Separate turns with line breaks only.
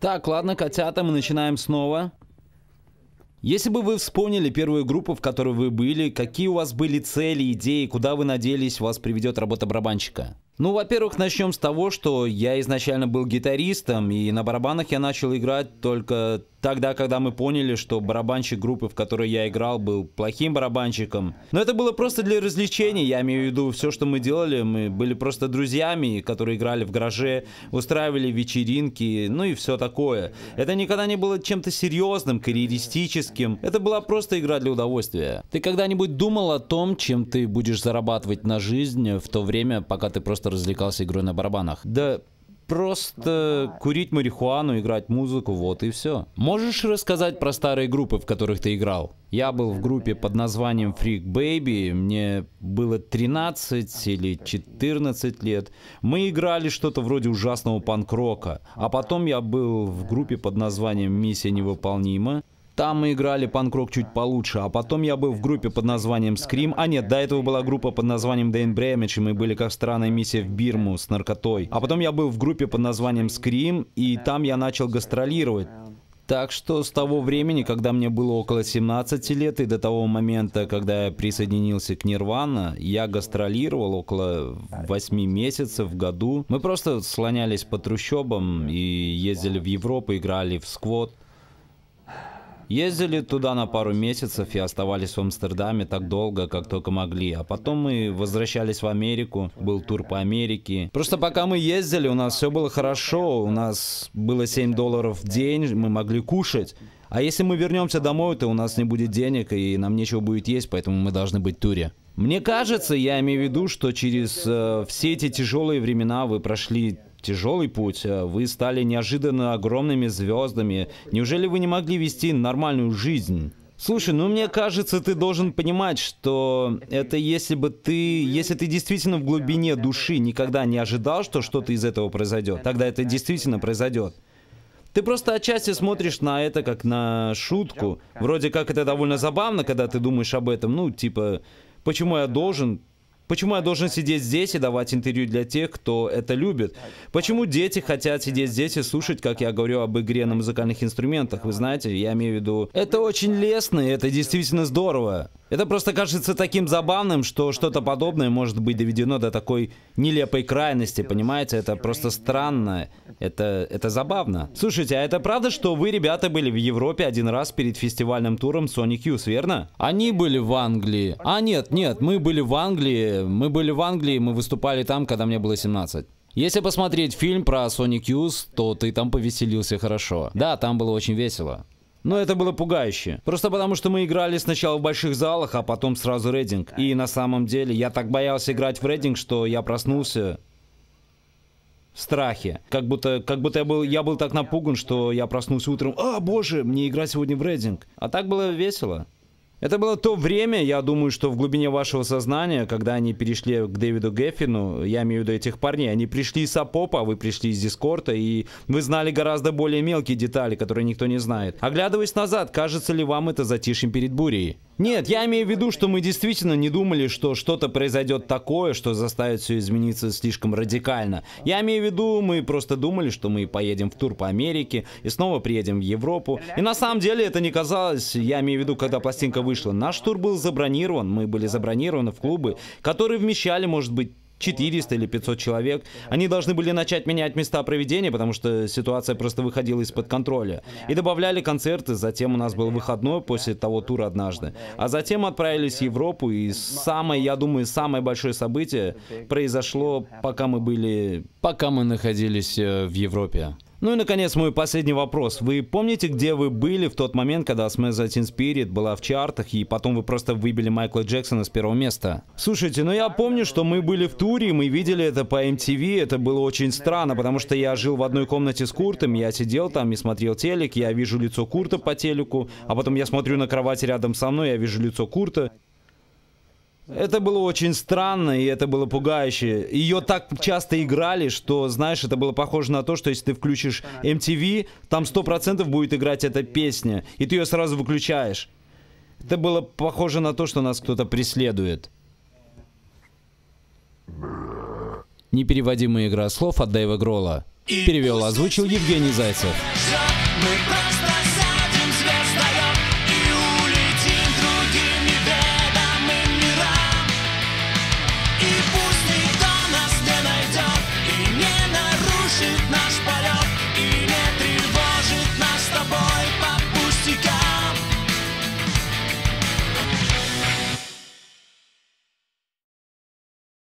Так, ладно, котята, мы начинаем снова. Если бы вы вспомнили первую группу, в которой вы были, какие у вас были цели, идеи, куда вы надеялись, вас приведет работа барабанщика? Ну, во-первых, начнем с того, что я изначально был гитаристом, и на барабанах я начал играть только тогда, когда мы поняли, что барабанщик группы, в которой я играл, был плохим барабанщиком. Но это было просто для развлечений, я имею в виду, все, что мы делали, мы были просто друзьями, которые играли в гараже, устраивали вечеринки, ну и все такое. Это никогда не было чем-то серьезным, карьеристическим, это была просто игра для удовольствия. Ты когда-нибудь думал о том, чем ты будешь зарабатывать на жизнь в то время, пока ты просто развлекался игрой на барабанах. Да просто курить марихуану, играть музыку, вот и все. Можешь рассказать про старые группы, в которых ты играл? Я был в группе под названием Freak Baby, мне было 13 или 14 лет. Мы играли что-то вроде ужасного панк-рока, а потом я был в группе под названием «Миссия невыполнима», там мы играли панк-рок чуть получше, а потом я был в группе под названием Scream. А нет, до этого была группа под названием Дэйн Бремич, и мы были как странная миссия в Бирму с наркотой. А потом я был в группе под названием Scream, и там я начал гастролировать. Так что с того времени, когда мне было около 17 лет, и до того момента, когда я присоединился к Нирвана, я гастролировал около 8 месяцев в году. Мы просто слонялись по трущобам и ездили в Европу, играли в сквот. Ездили туда на пару месяцев и оставались в Амстердаме так долго, как только могли. А потом мы возвращались в Америку, был тур по Америке. Просто пока мы ездили, у нас все было хорошо, у нас было 7 долларов в день, мы могли кушать. А если мы вернемся домой, то у нас не будет денег и нам нечего будет есть, поэтому мы должны быть в туре. Мне кажется, я имею в виду, что через э, все эти тяжелые времена вы прошли тяжелый путь. Э, вы стали неожиданно огромными звездами. Неужели вы не могли вести нормальную жизнь? Слушай, ну мне кажется, ты должен понимать, что это если бы ты, если ты действительно в глубине души никогда не ожидал, что что-то из этого произойдет, тогда это действительно произойдет. Ты просто отчасти смотришь на это как на шутку. Вроде как это довольно забавно, когда ты думаешь об этом. Ну, типа, почему я должен? Почему я должен сидеть здесь и давать интервью для тех, кто это любит? Почему дети хотят сидеть здесь и слушать, как я говорю об игре на музыкальных инструментах? Вы знаете, я имею в виду... Это очень лестно, и это действительно здорово. Это просто кажется таким забавным, что что-то подобное может быть доведено до такой нелепой крайности, понимаете? Это просто странно. Это, это забавно. Слушайте, а это правда, что вы, ребята, были в Европе один раз перед фестивальным туром Sonic Youth, верно? Они были в Англии. А нет, нет, мы были в Англии мы были в Англии, мы выступали там, когда мне было 17. Если посмотреть фильм про Sonic Youth, то ты там повеселился хорошо. Да, там было очень весело. Но это было пугающе. Просто потому, что мы играли сначала в больших залах, а потом сразу рейдинг. И на самом деле, я так боялся играть в рейдинг, что я проснулся в страхе. Как будто, как будто я, был, я был так напуган, что я проснулся утром. А, боже, мне играть сегодня в рейдинг. А так было весело. Это было то время, я думаю, что в глубине вашего сознания, когда они перешли к Дэвиду Геффину, я имею в виду этих парней, они пришли из Апопа, а вы пришли из Дискорта, и вы знали гораздо более мелкие детали, которые никто не знает. Оглядываясь назад, кажется ли вам это затишьем перед бурей? Нет, я имею в виду, что мы действительно не думали, что что-то произойдет такое, что заставит все измениться слишком радикально. Я имею в виду, мы просто думали, что мы поедем в тур по Америке и снова приедем в Европу. И на самом деле это не казалось, я имею в виду, когда пластинка вышла. Наш тур был забронирован, мы были забронированы в клубы, которые вмещали, может быть, 400 или 500 человек. Они должны были начать менять места проведения, потому что ситуация просто выходила из-под контроля. И добавляли концерты, затем у нас был выходной после того тура однажды. А затем отправились в Европу, и самое, я думаю, самое большое событие произошло, пока мы были... Пока мы находились э, в Европе. Ну и, наконец, мой последний вопрос. Вы помните, где вы были в тот момент, когда Smash the Teen Spirit была в чартах, и потом вы просто выбили Майкла Джексона с первого места? Слушайте, ну я помню, что мы были в туре, и мы видели это по MTV, это было очень странно, потому что я жил в одной комнате с Куртом, я сидел там и смотрел телек, я вижу лицо Курта по телеку, а потом я смотрю на кровать рядом со мной, я вижу лицо Курта, это было очень странно, и это было пугающе. Ее так часто играли, что, знаешь, это было похоже на то, что если ты включишь MTV, там 100% будет играть эта песня, и ты ее сразу выключаешь. Это было похоже на то, что нас кто-то преследует. Непереводимая игра слов от Дэйва Грола. Перевел, озвучил Евгений Зайцев.